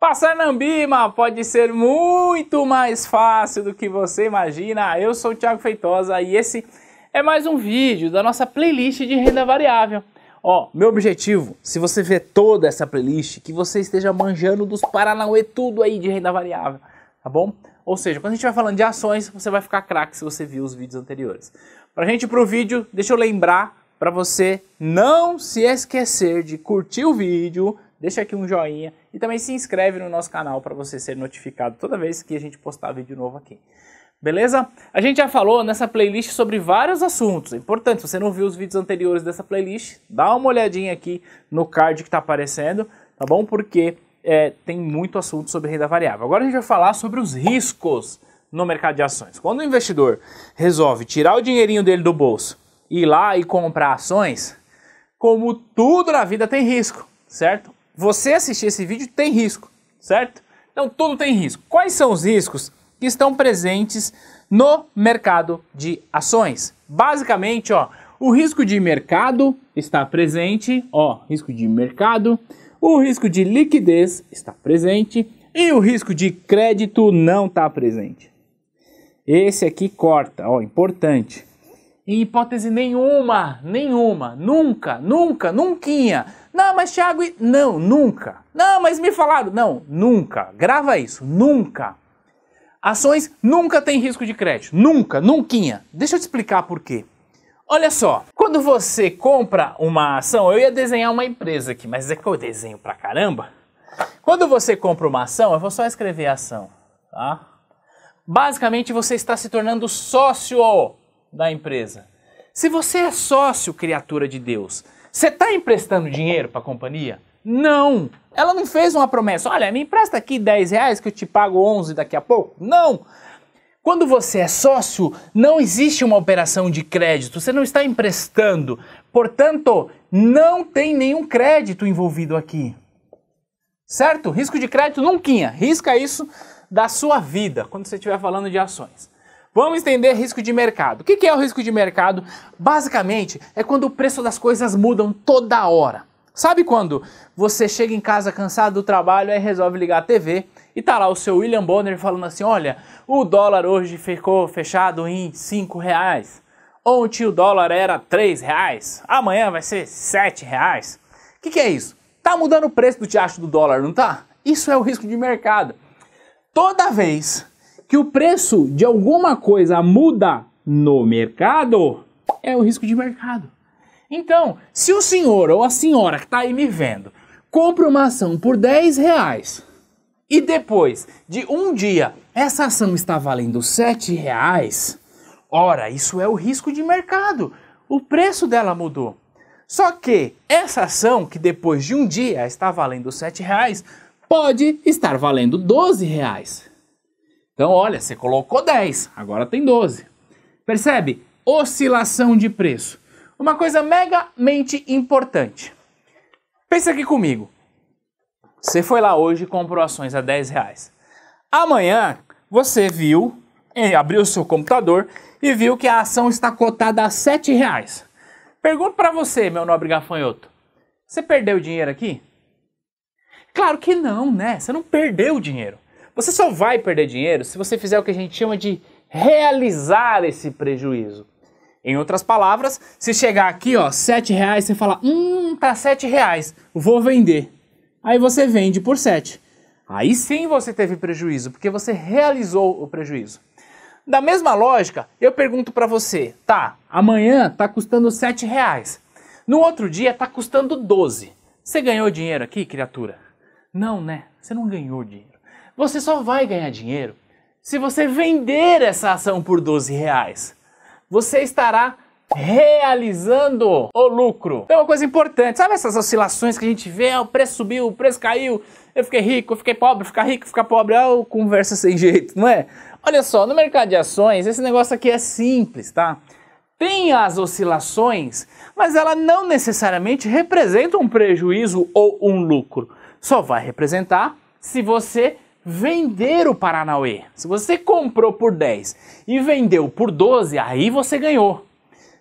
Passar Nambima pode ser muito mais fácil do que você imagina. Eu sou o Thiago Feitosa e esse é mais um vídeo da nossa playlist de renda variável. Ó, meu objetivo, se você ver toda essa playlist, que você esteja manjando dos Paranauê tudo aí de renda variável, tá bom? Ou seja, quando a gente vai falando de ações, você vai ficar craque se você viu os vídeos anteriores. Pra gente ir pro vídeo, deixa eu lembrar para você não se esquecer de curtir o vídeo, deixa aqui um joinha e também se inscreve no nosso canal para você ser notificado toda vez que a gente postar vídeo novo aqui. Beleza? A gente já falou nessa playlist sobre vários assuntos. É importante, se você não viu os vídeos anteriores dessa playlist, dá uma olhadinha aqui no card que está aparecendo, tá bom? Porque é, tem muito assunto sobre renda variável. Agora a gente vai falar sobre os riscos no mercado de ações. Quando o investidor resolve tirar o dinheirinho dele do bolso e ir lá e comprar ações, como tudo na vida tem risco, certo? você assistir esse vídeo tem risco, certo? Então tudo tem risco. Quais são os riscos que estão presentes no mercado de ações? Basicamente, ó, o risco de mercado está presente, ó, risco de mercado, o risco de liquidez está presente e o risco de crédito não está presente. Esse aqui corta, ó, importante. Em hipótese nenhuma, nenhuma, nunca, nunca, nunca! Não, mas Thiago, não, nunca. Não, mas me falaram, não, nunca. Grava isso, nunca. Ações nunca tem risco de crédito, nunca, nunca! Deixa eu te explicar por quê. Olha só, quando você compra uma ação, eu ia desenhar uma empresa aqui, mas é que eu desenho pra caramba. Quando você compra uma ação, eu vou só escrever ação, tá? Basicamente você está se tornando sócio da empresa. Se você é sócio, criatura de Deus, você está emprestando dinheiro para a companhia? Não! Ela não fez uma promessa, olha, me empresta aqui 10 reais que eu te pago 11 daqui a pouco. Não! Quando você é sócio, não existe uma operação de crédito, você não está emprestando. Portanto, não tem nenhum crédito envolvido aqui. Certo? Risco de crédito nunca. Risca isso da sua vida quando você estiver falando de ações. Vamos entender risco de mercado. O que é o risco de mercado? Basicamente, é quando o preço das coisas mudam toda hora. Sabe quando você chega em casa cansado do trabalho e resolve ligar a TV e tá lá o seu William Bonner falando assim: olha, o dólar hoje ficou fechado em 5 reais. Ontem o dólar era 3 reais, amanhã vai ser 7 reais. O que, que é isso? Tá mudando o preço do teatro do dólar, não tá? Isso é o risco de mercado. Toda vez que o preço de alguma coisa muda no mercado, é o risco de mercado. Então, se o senhor ou a senhora que está aí me vendo compra uma ação por 10 reais e depois de um dia essa ação está valendo 7 reais, ora, isso é o risco de mercado. O preço dela mudou. Só que essa ação, que depois de um dia está valendo 7 reais, pode estar valendo 12 reais. Então, olha, você colocou 10, agora tem 12. Percebe? Oscilação de preço. Uma coisa megamente importante. Pensa aqui comigo. Você foi lá hoje e comprou ações a 10 reais. Amanhã você viu, abriu seu computador e viu que a ação está cotada a 7 reais. Pergunto para você, meu nobre gafanhoto. Você perdeu dinheiro aqui? Claro que não, né? Você não perdeu o dinheiro. Você só vai perder dinheiro se você fizer o que a gente chama de realizar esse prejuízo. Em outras palavras, se chegar aqui, ó, sete reais, você fala, hum, tá sete reais, vou vender. Aí você vende por sete. Aí sim você teve prejuízo, porque você realizou o prejuízo. Da mesma lógica, eu pergunto para você, tá, amanhã tá custando sete reais, no outro dia tá custando doze. Você ganhou dinheiro aqui, criatura? Não, né? Você não ganhou dinheiro. Você só vai ganhar dinheiro se você vender essa ação por 12 reais. Você estará realizando o lucro. Então, uma coisa importante, sabe essas oscilações que a gente vê, ah, o preço subiu, o preço caiu, eu fiquei rico, eu fiquei pobre, ficar rico, ficar pobre, é oh, conversa sem jeito, não é? Olha só, no mercado de ações, esse negócio aqui é simples, tá? Tem as oscilações, mas ela não necessariamente representa um prejuízo ou um lucro. Só vai representar se você vender o Paranauê. Se você comprou por 10 e vendeu por 12, aí você ganhou.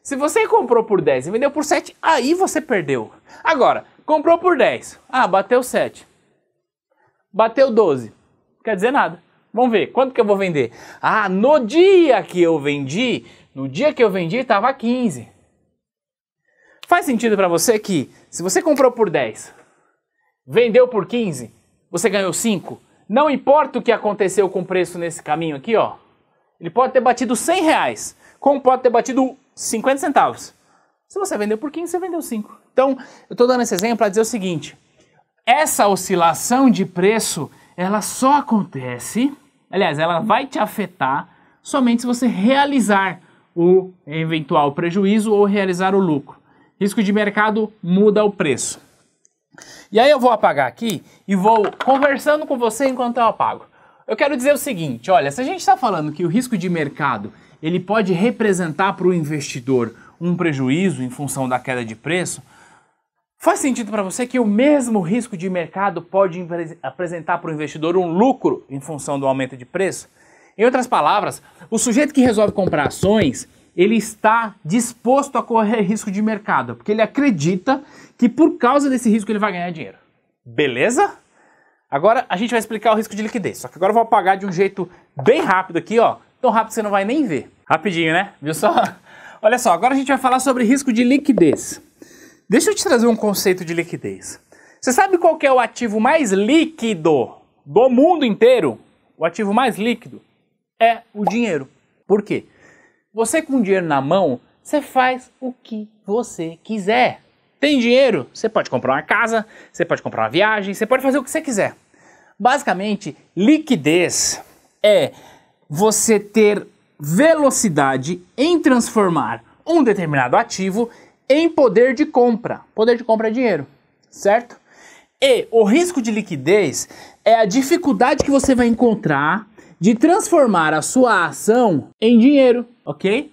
Se você comprou por 10 e vendeu por 7, aí você perdeu. Agora, comprou por 10. Ah, bateu 7. Bateu 12. Não quer dizer nada. Vamos ver, quanto que eu vou vender? Ah, no dia que eu vendi, no dia que eu vendi estava 15. Faz sentido para você que se você comprou por 10, vendeu por 15, você ganhou 5, não importa o que aconteceu com o preço nesse caminho aqui, ó. Ele pode ter batido 100 reais, como pode ter batido 50 centavos. Se você vendeu por 15, você vendeu 5. Então, eu estou dando esse exemplo para dizer o seguinte. Essa oscilação de preço, ela só acontece, aliás, ela vai te afetar somente se você realizar o eventual prejuízo ou realizar o lucro. Risco de mercado muda o preço. E aí eu vou apagar aqui e vou conversando com você enquanto eu apago. Eu quero dizer o seguinte, olha, se a gente está falando que o risco de mercado ele pode representar para o investidor um prejuízo em função da queda de preço, faz sentido para você que o mesmo risco de mercado pode apresentar para o investidor um lucro em função do aumento de preço? Em outras palavras, o sujeito que resolve comprar ações ele está disposto a correr risco de mercado, porque ele acredita que por causa desse risco ele vai ganhar dinheiro. Beleza? Agora a gente vai explicar o risco de liquidez, só que agora eu vou apagar de um jeito bem rápido aqui, ó. Tão rápido que você não vai nem ver. Rapidinho, né? Viu só? Olha só, agora a gente vai falar sobre risco de liquidez. Deixa eu te trazer um conceito de liquidez. Você sabe qual é o ativo mais líquido do mundo inteiro? O ativo mais líquido é o dinheiro. Por quê? Você com dinheiro na mão, você faz o que você quiser. Tem dinheiro? Você pode comprar uma casa, você pode comprar uma viagem, você pode fazer o que você quiser. Basicamente, liquidez é você ter velocidade em transformar um determinado ativo em poder de compra. Poder de compra é dinheiro, certo? E o risco de liquidez é a dificuldade que você vai encontrar de transformar a sua ação em dinheiro, ok?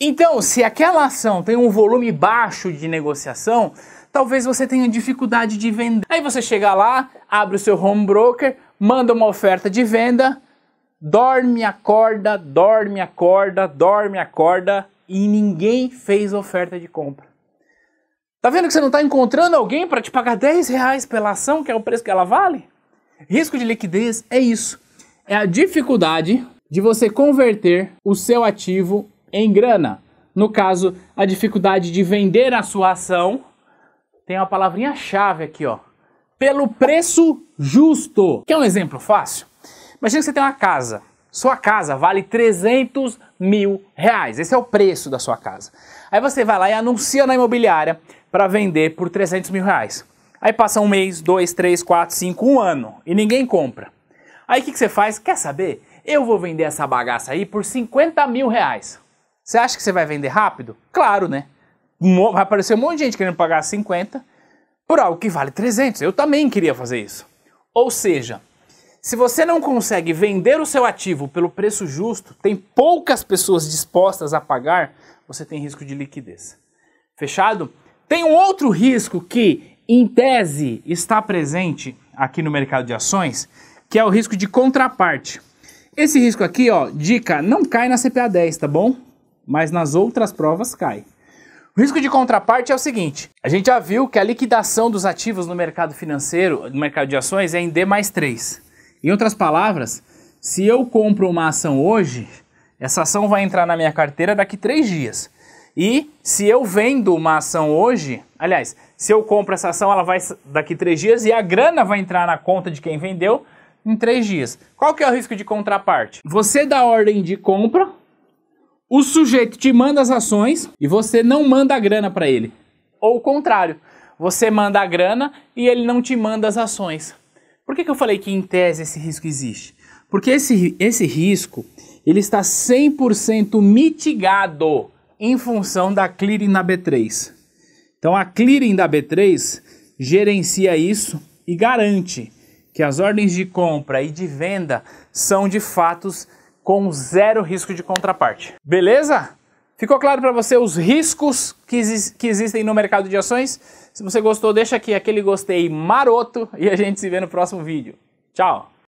Então, se aquela ação tem um volume baixo de negociação, talvez você tenha dificuldade de vender. Aí você chega lá, abre o seu home broker, manda uma oferta de venda, dorme, acorda, dorme, acorda, dorme, acorda e ninguém fez oferta de compra. Tá vendo que você não está encontrando alguém para te pagar 10 reais pela ação, que é o preço que ela vale? Risco de liquidez é isso é a dificuldade de você converter o seu ativo em grana. No caso, a dificuldade de vender a sua ação. Tem uma palavrinha-chave aqui, ó. Pelo preço justo. Que é um exemplo fácil. Imagina que você tem uma casa. Sua casa vale 300 mil reais. Esse é o preço da sua casa. Aí você vai lá e anuncia na imobiliária para vender por 300 mil reais. Aí passa um mês, dois, três, quatro, cinco, um ano e ninguém compra. Aí o que, que você faz? Quer saber? Eu vou vender essa bagaça aí por 50 mil reais. Você acha que você vai vender rápido? Claro, né? Vai aparecer um monte de gente querendo pagar 50 por algo que vale 300. Eu também queria fazer isso. Ou seja, se você não consegue vender o seu ativo pelo preço justo, tem poucas pessoas dispostas a pagar, você tem risco de liquidez. Fechado? Tem um outro risco que, em tese, está presente aqui no mercado de ações, que é o risco de contraparte. Esse risco aqui, ó, dica, não cai na CPA 10, tá bom? Mas nas outras provas cai. O risco de contraparte é o seguinte: a gente já viu que a liquidação dos ativos no mercado financeiro, no mercado de ações, é em D mais 3. Em outras palavras, se eu compro uma ação hoje, essa ação vai entrar na minha carteira daqui três dias. E se eu vendo uma ação hoje, aliás, se eu compro essa ação, ela vai daqui três dias e a grana vai entrar na conta de quem vendeu em três dias. Qual que é o risco de contraparte? Você dá ordem de compra, o sujeito te manda as ações e você não manda a grana para ele. Ou o contrário, você manda a grana e ele não te manda as ações. Por que, que eu falei que em tese esse risco existe? Porque esse, esse risco ele está 100% mitigado em função da clearing na B3. Então a clearing da B3 gerencia isso e garante que as ordens de compra e de venda são de fatos com zero risco de contraparte. Beleza? Ficou claro para você os riscos que, que, existem no mercado de ações? Se você gostou, deixa aqui aquele gostei maroto e a gente se vê no próximo vídeo. Tchau!